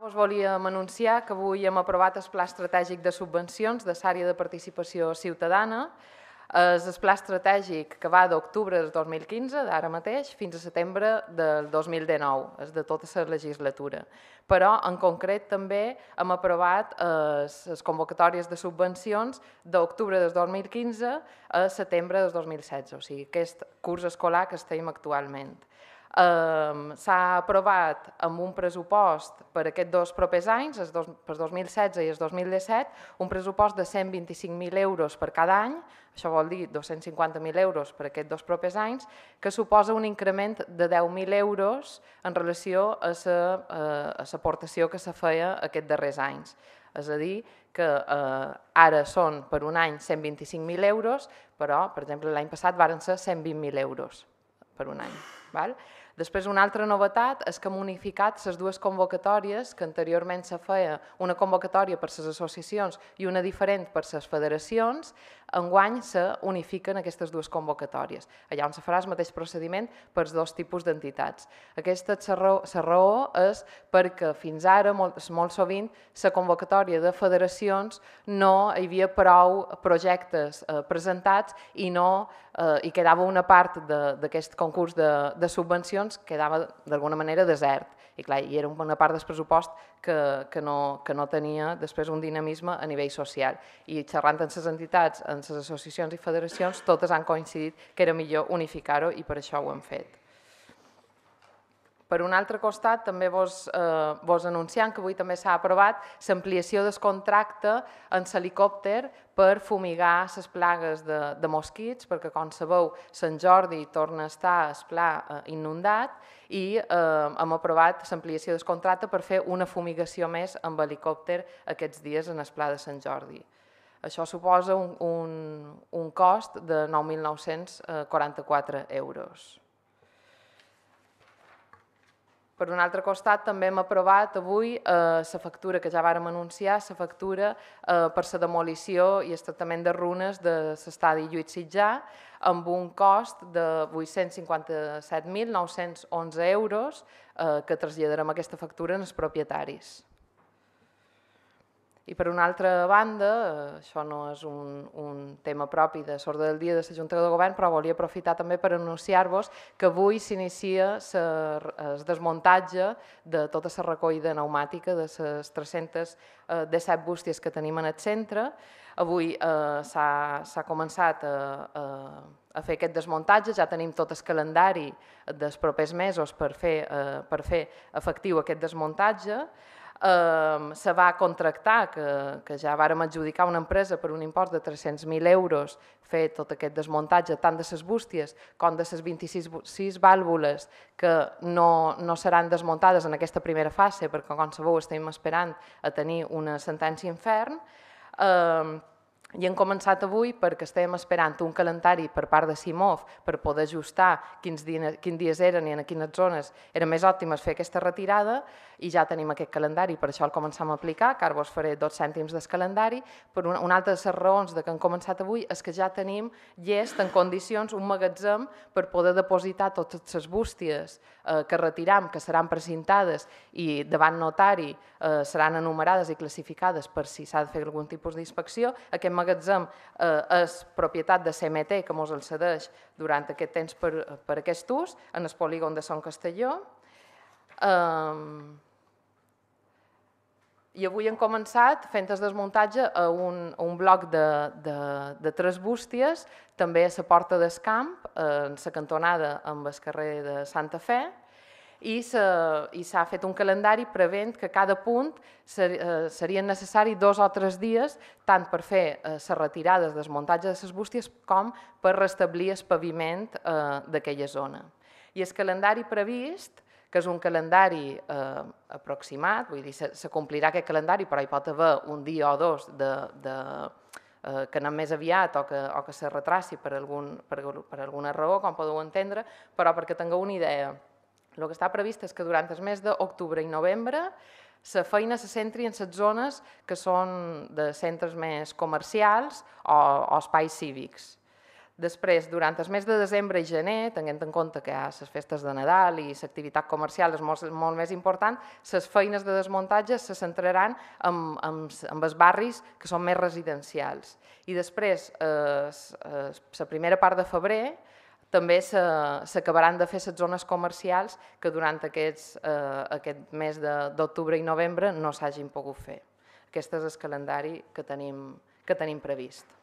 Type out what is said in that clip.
Vos volíem anunciar que avui hem aprovat el Pla Estratègic de Subvencions de l'àrea de participació ciutadana. És el pla estratègic que va d'octubre del 2015, d'ara mateix, fins a setembre del 2019, és de tota la legislatura. Però, en concret, també hem aprovat les convocatòries de subvencions d'octubre del 2015 a setembre del 2016, o sigui, aquest curs escolar que estem actualment. Um, S'ha aprovat amb un pressupost per aquests dos propers anys, el dos, per 2016 i el 2017, un pressupost de 125.000 euros per cada any, això vol dir 250.000 euros per aquests dos propers anys, que suposa un increment de 10.000 euros en relació a l'aportació eh, la, que se feia aquests darrers anys. És a dir, que eh, ara són per un any 125.000 euros, però, per exemple, l'any passat varen ser 120.000 euros per un any. Val? Després, una altra novetat és que hem unificat les dues convocatòries, que anteriorment se feia una convocatòria per les associacions i una diferent per les federacions, Enguany se unifiquen aquestes dues convocatòries, allà on se farà el mateix procediment per als dos tipus d'entitats. Aquesta raó és perquè fins ara, molt, molt sovint, la convocatòria de federacions no hi havia prou projectes eh, presentats i no eh, hi quedava una part d'aquest concurs de, de subvencions quedava d'alguna manera desert. I, clar, i era una part del pressupost que, que, no, que no tenia després un dinamisme a nivell social. I xerrant amb les entitats, amb les associacions i federacions, totes han coincidit que era millor unificar-ho i per això ho hem fet. Per un altre costat, també vos, eh, vos anunciant que avui també s'ha aprovat l'ampliació del contracte en l'helicòpter per fumigar les plagues de, de mosquits, perquè, com sabeu, Sant Jordi torna a estar es pla eh, inundat i eh, hem aprovat l'ampliació del contracte per fer una fumigació més amb helicòpter aquests dies en el pla de Sant Jordi. Això suposa un, un, un cost de 9.944 eh, euros. Per un altre costat, també hem aprovat avui eh, la factura que ja vàrem anunciar, la factura eh, per la demolició i el tractament de runes de l'estadi Lluís Sitjà, amb un cost de 857.911 euros eh, que traslladarem aquesta factura als propietaris. I per una altra banda, això no és un, un tema propi de sorda del dia de la Junta de Govern, però volia aprofitar també per anunciar-vos que avui s'inicia el desmuntatge de tota la recollida pneumàtica de les 317 eh, bústies que tenim en el centre. Avui eh, s'ha començat a, a, a fer aquest desmuntatge, ja tenim tot el calendari dels propers mesos per fer, eh, per fer efectiu aquest desmuntatge eh, se va contractar, que, que ja vàrem adjudicar una empresa per un import de 300.000 euros, fer tot aquest desmuntatge tant de les bústies com de les 26 vàlvules que no, no seran desmuntades en aquesta primera fase, perquè com sabeu estem esperant a tenir una sentència infern, eh, i hem començat avui perquè estem esperant un calendari per part de Simov per poder ajustar quins, dines, quins dies eren i en quines zones eren més òptimes fer aquesta retirada, i ja tenim aquest calendari, per això el començam a aplicar, que ara vos faré dos cèntims del calendari, però una, una altra de les raons de que hem començat avui és que ja tenim llest en condicions un magatzem per poder depositar totes les bústies eh, que retiram, que seran presentades i davant notari eh, seran enumerades i classificades per si s'ha de fer algun tipus d'inspecció. Aquest magatzem eh, és propietat de CMT, que mos el cedeix durant aquest temps per, per aquest ús, en el polígon de Son Castelló. Um, i avui hem començat fent el desmuntatge a un, a un bloc de, de, de tres bústies, també a la porta del camp, eh, en la cantonada amb el carrer de Santa Fe, i s'ha fet un calendari prevent que cada punt ser, eh, serien necessari dos o tres dies tant per fer les eh, retirades, desmuntatge de les bústies, com per restablir el paviment eh, d'aquella zona. I el calendari previst que és un calendari eh, aproximat, vull dir, se, complirà aquest calendari, però hi pot haver un dia o dos de, de, eh, que anem més aviat o que, o que se retraci per, algun, per, per alguna raó, com podeu entendre, però perquè tingueu una idea, el que està previst és que durant el mes d'octubre i novembre la feina se centri en les zones que són de centres més comercials o, o espais cívics. Després, durant els mes de desembre i gener, tenint en compte que hi ha les festes de Nadal i l'activitat comercial és molt, molt més important, les feines de desmuntatge se centraran en, en, en els barris que són més residencials. I després, eh, eh, la eh, primera part de febrer, també s'acabaran de fer les zones comercials que durant aquests, eh, aquest mes d'octubre i novembre no s'hagin pogut fer. Aquest és el calendari que tenim, que tenim previst.